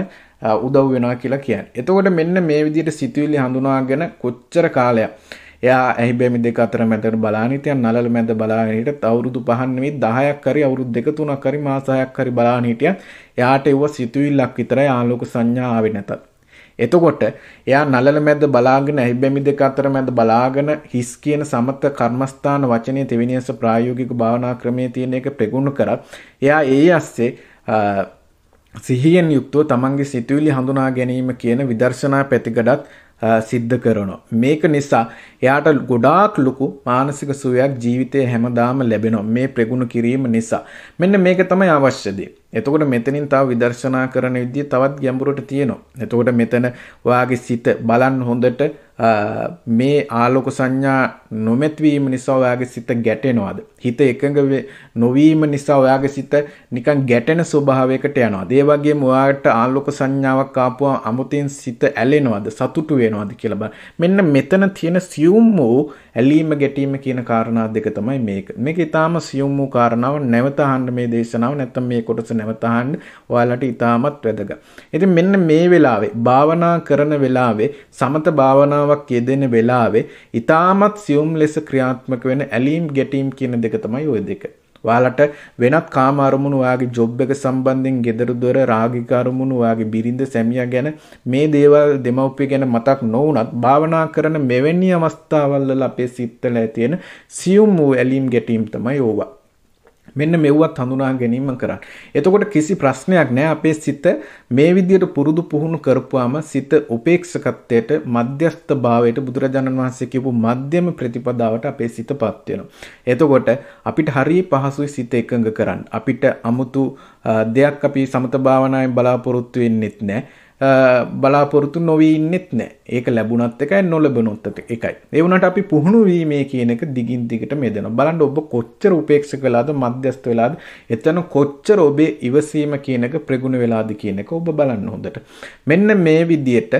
උදව් වෙනවා කියලා කියන්නේ. එතකොට මෙන්න මේ විදියට සිතුවිලි හඳුනාගෙන කොච්චර කාලයක් එයා ඇහිබැමි දෙක අතර මැදට බලාගෙන හිටියා නළල මැද බලාගෙන හිටියත් අවුරුදු 5ක් නෙමෙයි 10ක් හරි අවුරුදු 2 3ක් හරි මාස 6ක් හරි බලාගෙන හිටියා එයාට එවුව සිතුවිල්ලක් විතරයි ආලෝක සංඥා ආවේ නැතත් එතකොට එයා නළල මැද බලාගෙන ඇහිබැමි දෙක අතර මැද බලාගෙන හිස් කියන සමත කර්මස්ථාන වචනේ තෙවිනියස ප්‍රායෝගික භාවනා ක්‍රමයේ තියෙන එක ප්‍රගුණ කරත් එයා ඒ ඇස්සේ සිහියෙන් යුක්තව තමන්ගේ සිතුවිලි හඳුනා ගැනීම කියන විදර්ශනා පැතිකඩත් සිද්ධ කරනවා. මේක නිසා එයාට ගොඩාක් ලොකු මානසික සුවයක් ජීවිතේ හැමදාම ලැබෙනවා මේ ප්‍රගුණ කිරීම නිසා. මෙන්න මේක තමයි අවශ්‍ය දේ. එතකොට මෙතනින් තව විදර්ශනා කරන විදිය තවත් ගැඹුරට තියෙනවා. එතකොට මෙතන ඔයාගේ සිත බලන් හොඳට මේ ආලෝක සංඥා නොමැතිවීම නිසා ඔයාගේ සිත ගැටෙනවද? හිත එකඟ නොවීම නිසා ඔයාගේ සිත නිකන් ගැටෙන ස්වභාවයකට යනවාද? ඒ වගේම ඔයාට ආලෝක සංඥාවක් ආපුවම අමුතින් සිත ඇලෙනවද? සතුටු වෙනවද කියලා බලන්න. මෙන්න මෙතන තියෙන සියුම් වූ ඇලීම ගැටීම කියන කාරණා දෙක තමයි මේක. මේක ඊටාම සියුම් වූ කාරණාව නැවත අහන්න මේ දේශනාව නැත්තම් මේ කොටස නැවත අහන්න ඔයාලට ඊටාමත් වැදගත්. ඉතින් මෙන්න මේ වෙලාවේ භාවනා කරන වෙලාවේ සමත භාවනාව භාවනාවක් යෙදෙන වෙලාවේ ඉතාමත් සියුම් ලෙස ක්‍රියාත්මක වෙන ඇලීම් ගැටීම් කියන දෙක තමයි ওই දෙක. ඔයාලට වෙනත් කාම අරමුණු ඔයාගේ ජොබ් එක සම්බන්ධයෙන් ගෙදර දොර රාගික අරමුණු ඔයාගේ බිරිඳ සැමියා ගැන මේ දේවල් දෙමව්පිය ගැන මතක් නොවුනත් භාවනා කරන මෙවැනි අවස්ථාවල් වල අපේ සිත් තුළ ඇති වෙන සියුම් වූ ඇලීම් ගැටීම් තමයි ඕවා. මෙන්න මෙව්වත් හඳුනා ගැනීම කරන්න. එතකොට කිසි ප්‍රශ්නයක් නෑ අපේ සිත මේ විදියට පුරුදු පුහුණු කරපුවාම සිත උපේක්ෂකත්වයට මධ්‍යස්ථ භාවයට බුදුරජාණන් වහන්සේ කියපු මධ්‍යම ප්‍රතිපදාවට අපේ සිතපත් වෙනවා. එතකොට අපිට හරිය පහසුයි සිත එකඟ කරන්න. අපිට අමුතු දෙයක් අපි සමත භාවනාවෙන් බලාපොරොත්තු වෙන්නෙත් නෑ. බලාපොරොතු නොවී ඉන්නෙත් නෑ ඒක ලැබුණත් එකයි නොලබනොත් එකයි ඒ වුණාට අපි පුහුණු වීමේ කියන එක දිගින් දිගට මෙදෙනවා බලන්න ඔබ කොච්චර උපේක්ෂක වෙලාද මධ්‍යස්ත වෙලාද එතන කොච්චර ඔබේ ඉවසීම කියන එක ප්‍රගුණ වෙලාද කියන එක ඔබ බලන්න හොඳට මෙන්න මේ විදියට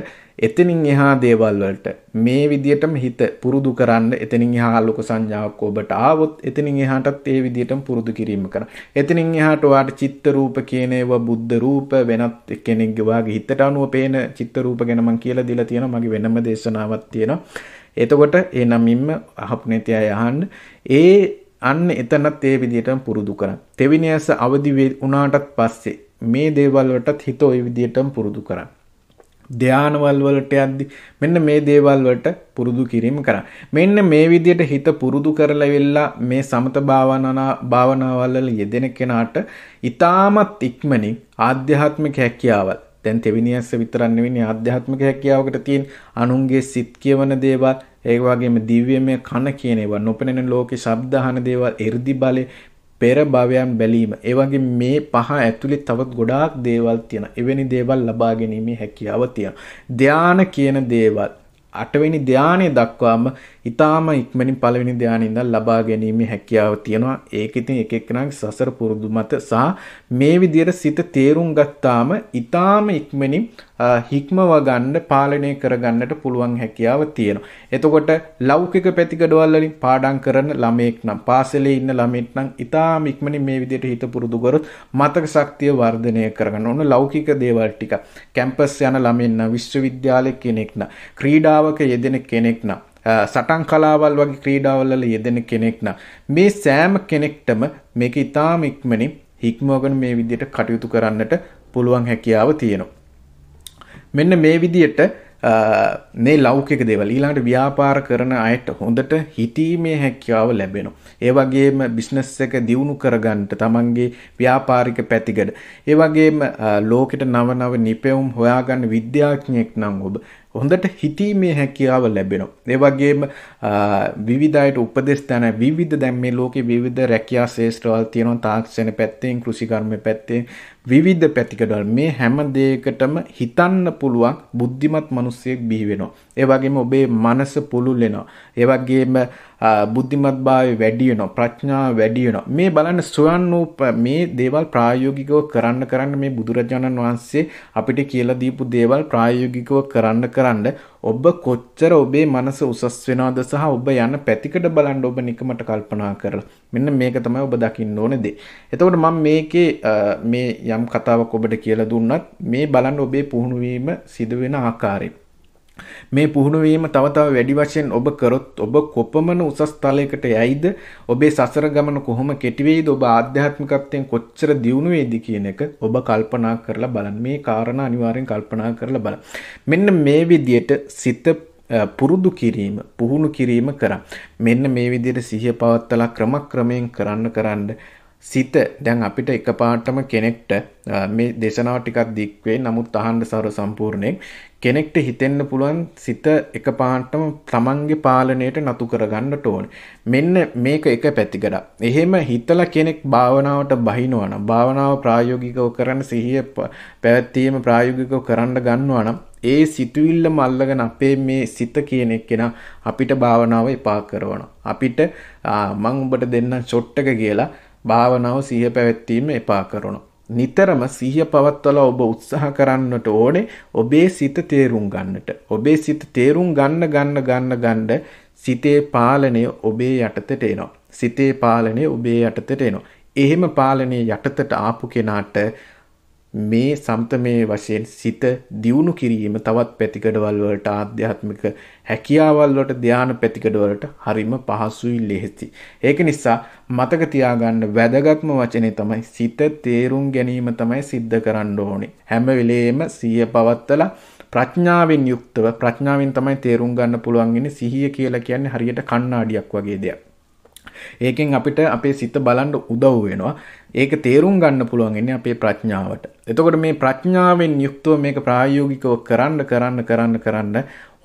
එතනින් එහා දේවල් වලට මේ විදියටම හිත පුරුදු කරන්න එතනින් එහා ලොකු සංඥාවක් ඔබට ආවොත් එතනින් එහාටත් ඒ විදියටම පුරුදු කිරීම කරන්න. එතනින් එහාට ඔයාට චිත්ත රූප කියන ඒවා බුද්ධ රූප වෙනත් කෙනෙක්ගේ වාගේ හිතට අනුව පේන චිත්ත රූප ගැන මම කියලා දීලා තියෙනවා මගේ වෙනම දේශනාවක් තියෙනවා. එතකොට ඒ නමින්ම අහපු නැති අය අහන්න. ඒ අන්න එතනත් ඒ විදිහටම පුරුදු කරන්න. තෙවිනයස අවදි වුණාටත් පස්සේ මේ දේවල් වලටත් හිත ওই විදිහටම පුරුදු කරන්න. ධ්‍යානවල් වලට යද්දි මෙන්න මේ දේවල් වලට පුරුදු කිරීම කරා. මෙන්න මේ විදිහට හිත පුරුදු කරලා වෙලා මේ සමත භාවනා භාවනාවල් යෙදෙන කෙනාට ඊටාමත් ඉක්මනින් ආධ්‍යාත්මික හැකියාවල් දැන් තෙවිනියස්ස විතරක් නෙවෙයි ආධ්‍යාත්මික හැකියාවකට තියෙන අනුන්ගේ සිත් කියවන දේවල් ඒ වගේම දිව්‍යමය කන කියන ඒවා නොපෙනෙන ලෝකේ ශබ්ද අහන දේවල් එ르දි බලේ පෙර භවයන් බැලීම ඒ වගේ මේ පහ ඇතුලේ තවත් ගොඩාක් දේවල් තියෙන. එවැනි දේවල් ලබා ගැනීමේ හැකියාව තියෙන. ධාන කියන දේවල් අටවෙනි ධානය දක්වාම ඉතාම ඉක්මනින් පළවෙනි ධානයේ ඉඳන් ලබා ගැනීම හැකියාව තියෙනවා. ඒක ඉතින් එක එක්කෙනාගේ සසර පුරුදු මත සහ මේ විදිහට සිත තේරුම් ගත්තාම ඉතාම ඉක්මනින් හික්මව ගන්න පාලනය කරගන්නට පුළුවන් හැකියාව තියෙනවා. එතකොට ලෞකික පැතිකඩවල් වලින් පාඩම් කරන ළමයෙක් නම් පාසලේ ඉන්න ළමෙක් නම් ඉතාම ඉක්මනින් මේ විදිහට හිත පුරුදු කරොත් මතක ශක්තිය වර්ධනය කරගන්න ඕන ලෞකික දේවල් ටික. කැම්පස් යන ළමෙක් නම් විශ්වවිද්‍යාලයේ කෙනෙක් නම් ක්‍රීඩාවක යෙදෙන කෙනෙක් නම් සටන් කලාවල් වගේ ක්‍රීඩාවල්ල යෙදෙන කෙනෙක් නම් මේ සෑම කෙනෙක්ටම මේක ඉතාම ඉක්මනින් හික්මෝගෙන මේ විදිහට කටයුතු කරන්නට පුළුවන් හැකියාව තියෙනවා. මෙන්න මේ විදිහට මේ ලෞකික දේවල් ඊළඟට ව්‍යාපාර කරන අයට හොඳට හිතීමේ හැකියාව ලැබෙනවා. ඒ වගේම බිස්නස් එක දියුණු කරගන්න තමන්ගේ ව්‍යාපාරික පැතිකඩ. ඒ වගේම ලෝකෙට නව නව නිපැයුම් හොයාගන්න විද්‍යාඥයෙක් නම් ඔබ හොඳට හිතීමේ හැකියාව ලැබෙනවා ඒ වගේම විවිධයට උපදෙස් දැන විවිධ දැන් මේ ලෝකේ විවිධ රැකියා ශේෂ්ත්‍රවල තියෙනවා තාක්ෂණ පැත්තෙන් කෘෂිකර්ම පැත්තෙන් විවිධ පැතිකඩවල මේ හැම දෙයකටම හිතන්න පුළුවන් බුද්ධිමත් මිනිස්සෙක් බිහි වෙනවා ඒ වගේම ඔබේ මනස පුළුල් වෙනවා ඒ වගේම බුද්ධිමත්භාවය වැඩි වෙනවා ප්‍රඥාව වැඩි වෙනවා මේ බලන්න සොයන් මේ දේවල් ප්‍රායෝගිකව කරන්න කරන්න මේ බුදුරජාණන් වහන්සේ අපිට කියලා දීපු දේවල් ප්‍රායෝගිකව කරන්න කරන්න ඔබ කොච්චර ඔබේ මනස උසස් වෙනවද සහ ඔබ යන පැතිකඩ බලන්න ඔබ නිකමට කල්පනා කරලා මෙන්න මේක තමයි ඔබ දකින්න ඕන දේ. එතකොට මම මේකේ මේ යම් කතාවක් ඔබට කියලා දුන්නත් මේ බලන්න ඔබේ පුහුණුවීම සිදුවෙන ආකාරය මේ පුහුණු වීම තව තව වැඩි වශයෙන් ඔබ කරොත් ඔබ කොපමණ උසස් තලයකට යයිද ඔබේ සසර ගමන කොහොම කෙටි වෙයිද ඔබ ආධ්‍යාත්මිකත්වයෙන් කොච්චර දියුණු වෙයිද කියන එක ඔබ කල්පනා කරලා බලන්න මේ කාරණා අනිවාර්යෙන් කල්පනා කරලා බලන්න මෙන්න මේ විදියට සිත පුරුදු කිරීම පුහුණු කිරීම කරා මෙන්න මේ විදියට සිහිය පවත්තලා ක්‍රමක්‍රමයෙන් කරන්න කරන්න සිත දැන් අපිට එකපාරටම කෙනෙක්ට මේ දේශනාව ටිකක් දික්වේ නමුත් අහන්න සර සම්පූර්ණයෙන් කෙනෙක්ට හිතෙන්න පුළුවන් සිත එක පාටම තමන්ගේ පාලනයට නතු කරගන්නට ඕන. මෙන්න මේක එක පැතිකඩක්. එහෙම හිතලා කෙනෙක් භාවනාවට බහිනවා නම් භාවනාව ප්‍රායෝගිකව කරන්න සිහිය පැවැත්වීම ප්‍රායෝගිකව කරන්න ගන්නවා නම් ඒ සිතුවිල්ලම අල්ලගෙන අපේ මේ සිත කියන එක්කෙන අපිට භාවනාව එපා කරනවා. අපිට මං ඔබට දෙන්නම් ෂොට් එක කියලා භාවනාව සිහිය පැවැත්වීම එපා කරනවා. නිතරම සිහිය පවත්වලා ඔබ උත්සාහ කරන්නට ඕනේ ඔබේ සිත තේරුම් ගන්නට. ඔබේ සිත තේරුම් ගන්න ගන්න ගන්න ගන්න සිතේ පාලනය ඔබේ යටතට එනවා. සිතේ පාලනය ඔබේ යටතට එනවා. එහෙම පාලනය යටතට ආපු කෙනාට මේ සම්තමේ වශයෙන් සිත දියුණු කිරීම තවත් පැතිකඩවල් වලට ආධ්‍යාත්මික හැකියාවල් වලට ධානා පැතිකඩ වලට හරිම පහසුයි ලෙහෙසි. ඒක නිසා මතක තියාගන්න වැදගත්ම වචනේ තමයි සිත තේරුම් ගැනීම තමයි සිද්ධ කරන්න ඕනේ. හැම වෙලේම සිය පවත්තලා ප්‍රඥාවෙන් යුක්තව ප්‍රඥාවෙන් තමයි තේරුම් ගන්න පුළුවන් ඉන්නේ සිහිය කියලා කියන්නේ හරියට කණ්ණාඩියක් වගේ දෙයක්. ඒකෙන් අපිට අපේ සිත බලන්ඩ උදව් වෙනවා ඒක තේරුම් ගන්න පුළුවන්ගන්න අපේ ප්‍රඥාවට එතකොට මේ ප්‍රඥාවෙන් යුක්තව මේක ප්‍රායෝගිකව කරන්න කරන්න කරන්න කරන්න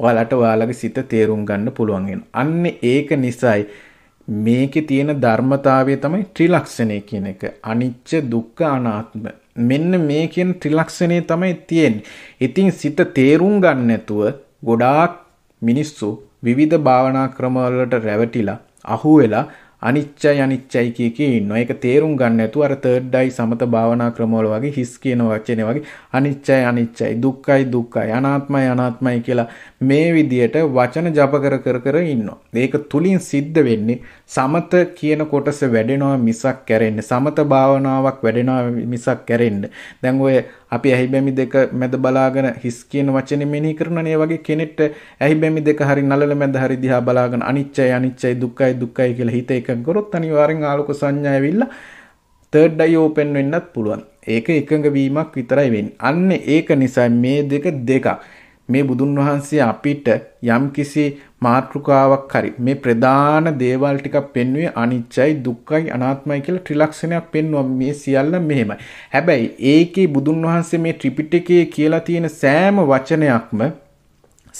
ඔයාලට ඔයාලගේ සිත තේරුම් ගන්න පුළුවන්ගෙන අන්න ඒක නිසයි මේකෙ තියෙන ධර්මතාවය තමයි ත්‍රිලක්ෂණය කියන එක අනිච්ච දුක්ඛ අනාත්ම මෙන්න මේකෙන් ත්‍රිලක්ෂණය තමයි තියෙන්නේ. ඉතින් සිත තේරුම් ගන්න නැතුව ගොඩාක් මිනිස්සු විවිධ භාවනා ක්‍රමවලට රැවටිලා අහුවෙලා අනිච්චයි අනිච්චයි කිය කී ඉන්නවා. ඒක තේරුම් ගන්න නැතුව අර තර්ඩ් ඩයි සමත භාවනා ක්‍රමවල වගේ හිස් කියන වචනේ වගේ අනිච්චයි අනිච්චයි දුක්ඛයි දුක්ඛයි අනාත්මයි අනාත්මයි කියලා මේ විදියට වචන ජප කර කර කර ඉන්නවා. ඒක තුලින් සිද්ධ වෙන්නේ සමත කියන කොටස වැඩෙනවා මිසක් කැරෙන්නේ සමත භාවනාවක් වැඩෙනවා මිසක් කැරෙන්නේ දැන් ඔය අපි ඇහිබැමි දෙක මැද බලාගෙන හිස් කියන වචනේ මෙනෙහි කරනනේ වගේ කෙනෙක්ට ඇහිබැමි දෙක හරි නලල මැද හරි දිහා බලාගෙන අනිච්චයි අනිච්චයි දුක්ඛයි දුක්ඛයි කියලා හිත එකඟ කරොත් අනිවාර්යෙන් ආලෝක සංඥා ඇවිල්ලා තර්ඩ් අය ඕපන් වෙන්නත් පුළුවන් ඒක එකඟ වීමක් විතරයි වෙන්නේ අන්න ඒක නිසා මේ දෙක දෙකක් මේ බුදුන් වහන්සේ අපිට යම්කිසි මාතෘකාවක් හරි මේ ප්‍රධාන දේවල් ටිකක් පෙන්වුවේ අනිච්චයි දුක්ඛයි අනාත්මයි කියලා ත්‍රිලක්ෂණයක් පෙන්වුවා මේ සියල්ල මෙහෙමයි. හැබැයි ඒකේ බුදුන් වහන්සේ මේ ත්‍රිපිටකයේ කියලා තියෙන සෑම වචනයක්ම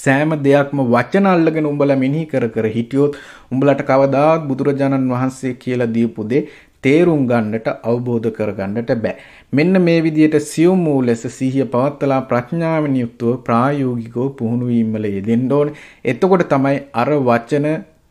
සෑම දෙයක්ම වචන අල්ලගෙන උඹලා මෙනෙහි කර කර හිටියොත් උඹලට කවදාවත් බුදුරජාණන් වහන්සේ කියලා දීපු දේ තේරුම් ගන්නට අවබෝධ කරගන්නට බෑ. මෙන්න මේ විදිහට සියුම් වූ ලෙස සිහිය පවත්ලා ප්‍රඥාවෙන් යුක්තව ප්‍රායෝගිකව පුහුණු වීමල යෙදෙන්න ඕනේ. එතකොට තමයි අර වචන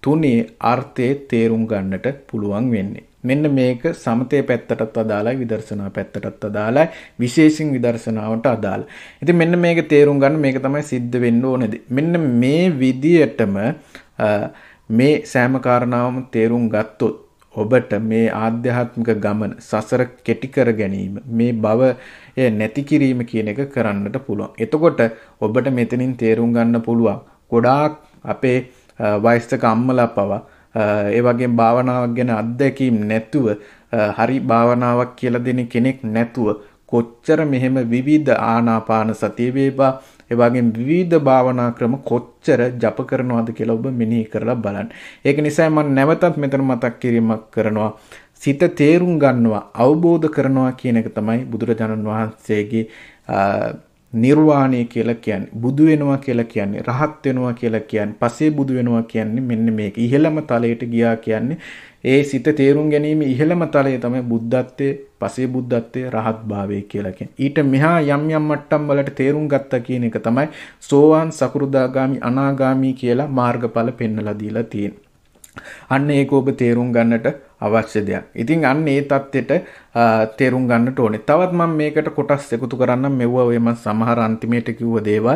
තුනේ අර්ථය තේරුම් ගන්නට පුළුවන් වෙන්නේ. මෙන්න මේක සමතය පැත්තටත් අදාළයි විදර්ශනා පැත්තටත් අදාළයි විශේෂයෙන් විදර්ශනාවට අදාළ. ඉතින් මෙන්න මේක තේරුම් ගන්න මේක තමයි සිද්ධ වෙන්න ඕනේද. මෙන්න මේ විදියටම මේ සෑම කාරණාවම තේරුම් ගත්තොත් ඔබට මේ ආධ්‍යාත්මික ගමන සසර කෙටි කර ගැනීම මේ භවය නැති කිරීම කියන එක කරන්නට පුළුවන්. එතකොට ඔබට මෙතනින් තේරුම් ගන්න පුළුවන්. ගොඩාක් අපේ වයස්ක අම්මලා පවා ඒ වගේ භාවනාවක් ගැන අත්දැකීම් නැතුව හරි භාවනාවක් කියලා දෙන කෙනෙක් නැතුව කොච්චර මෙහෙම විවිධ ආනාපාන සතිය වේවා ඒ වගේම විවිධ භාවනා ක්‍රම කොච්චර ජප කරනවද කියලා ඔබ මෙනෙහි කරලා බලන්න. ඒක නිසා මම නැවතත් මෙතන මතක් කිරීමක් කරනවා. සිත තේරුම් ගන්නවා, අවබෝධ කරනවා කියන එක තමයි බුදුරජාණන් වහන්සේගේ නිර්වාණය කියලා කියන්නේ බුදු වෙනවා කියලා කියන්නේ රහත් වෙනවා කියලා කියන්නේ පසේ බුදු වෙනවා කියන්නේ මෙන්න මේක. ඉහළම තලයට ගියා කියන්නේ ඒ සිත තේරුම් ගැනීම ඉහළම තලය තමයි බුද්ධත්වයේ පසේ බුද්ධත්වයේ රහත් භාවය කියලා කියන්නේ. ඊට මෙහා යම් යම් මට්ටම් වලට තේරුම් ගත්තා කියන එක තමයි සෝවාන් සකුරුදාගාමි අනාගාමි කියලා මාර්ගඵල පෙන්නලා දීලා තියෙන්නේ. අන්න ඒක ඔබ තේරුම් ගන්නට අවශ්‍ය දෙයක්. ඉතින් අන්න ඒ தත්ත්වෙට තේරුම් ගන්නට ඕනේ. තවත් මම මේකට කොටස් එකතු කරන්න මෙව්ව ඔය මම සමහර අන්තිමේට කිව්ව දේවල්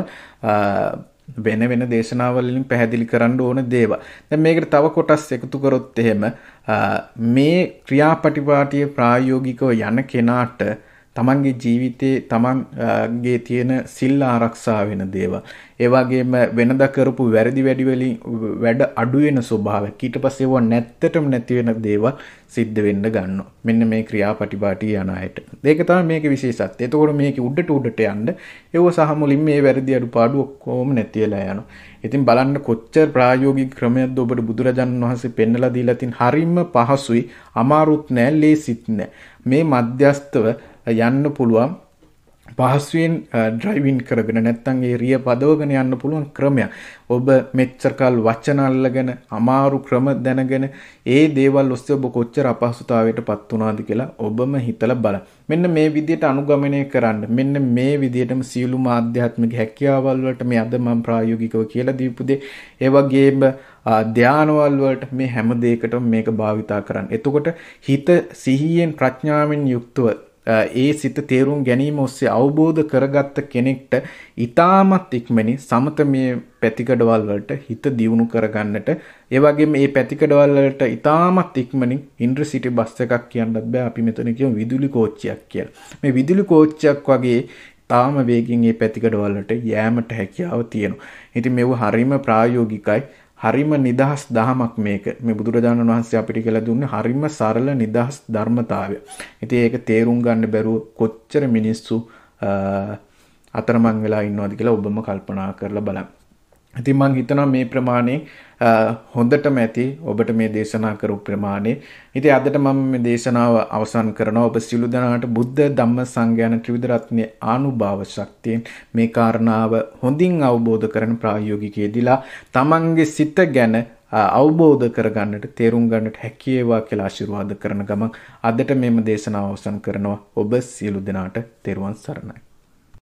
වෙන වෙන දේශනාවල් වලින් පැහැදිලි කරන්න ඕන දේවල්. දැන් මේකට තව කොටස් එකතු කරොත් එහෙම මේ ක්‍රියාපටිපාටිය ප්‍රායෝගිකව යන කෙනාට තමන්ගේ ජීවිතේ තමන්ගේ තියෙන සිල් ආරක්ෂා වෙන දේවල්. ඒ වගේම වෙනද කරපු වැරදි වැඩි වලින් වැඩ අඩු වෙන ස්වභාවය. ඊට පස්සේ ඒවා නැත්තටම නැති වෙන දේවල් සිද්ධ වෙන්න ගන්නවා. මෙන්න මේ ක්‍රියාපටිපාටි යන අයට. ඒක තමයි මේකේ විශේෂත්වය. එතකොට මේකේ උඩට උඩට යන්න ඒව සහ මුලින් මේ වැරදි අඩුපාඩු ඔක්කොම නැති වෙලා යනවා. ඉතින් බලන්න කොච්චර ප්‍රායෝගික ක්‍රමයක්ද ඔබට බුදුරජාණන් වහන්සේ පෙන්වලා දීලා තින් හරිම පහසුයි. අමාරුත් නෑ, ලේසිත් නෑ. මේ මධ්‍යස්තව යන්න පුළුවන් පහස්සුවෙන් ඩ්‍රයිවින් කරගෙන නැත්තන් ඒ රිය පදවගෙන යන්න පුළුවන් ක්‍රමයක් ඔබ මෙච්චරකල් වචනල්ලගෙන අමාරු ක්‍රම දැනගෙන ඒ දේවල් ඔස්සේ ඔබ කොච්චර අපහසුතාවයට පත් වුණාද කියලා ඔබම හිතලා බලන්න. මෙන්න මේ විදිහට අනුගමනය කරන්න. මෙන්න මේ විදිහටම සියලුම ආධ්‍යාත්මික හැකියාවල් වලට මේ අද මම ප්‍රායෝගිකව කියලා දීපු දේ ඒ වගේම ධානවල් වලට මේ හැම දෙයකටම මේක භාවිතා කරන්න. එතකොට හිත සිහියෙන් ප්‍රඥාවෙන් යුක්තව ඒ සිත තේරුම් ගැනීම ඔස්සේ අවබෝධ කරගත්ත කෙනෙක්ට ඊටමත් ඉක්මනින් සමතමය පැතිකඩවල් වලට හිත දියුණු කරගන්නට ඒ වගේම මේ පැතිකඩවල් වලට ඊටමත් ඉක්මනින් ඉන්ද්‍ර සිටි බස් එකක් කියන්නත් බෑ අපි මෙතන කියමු විදුලි කෝච්චියක් කියලා. මේ විදුලි කෝච්චියක් වගේ තාම වේගින් මේ පැතිකඩවලට යෑමට හැකියාව තියෙනවා. ඉතින් මේව හරීම ප්‍රායෝගිකයි. හරිම නිදහස් දහමක් මේක මේ බුදුරජාණන් වහන්සේ අපිට කියලා දුන්නේ හරිම සරල නිදහස් ධර්මතාවය. ඉතින් ඒක තේරුම් ගන්න බැරුව කොච්චර මිනිස්සු අතරමං වෙලා ඉන්නවද කියලා ඔබම කල්පනා කරලා බලන්න. ඉතින් මං හිතනවා මේ ප්‍රමාණය හොඳටම ඇති ඔබට මේ දේශනා කරු ප්‍රමාණය. ඉතින් අදට මම මේ දේශනාව අවසන් කරනවා. ඔබ සිළු දනාට බුද්ධ ධම්ම සංඝයාන ත්‍රිවිධ රත්නයේ ආනුභාව ශක්තියෙන් මේ කාරණාව හොඳින් අවබෝධ කරගෙන ප්‍රායෝගිකයේදීලා තමන්ගේ සිත ගැන අවබෝධ කරගන්නට තේරුම් ගන්නට හැකියවා කියලා ආශිර්වාද කරන ගමන් අදට මෙම දේශනාව අවසන් කරනවා ඔබ සියලු දෙනාට තෙරුවන් සරණයි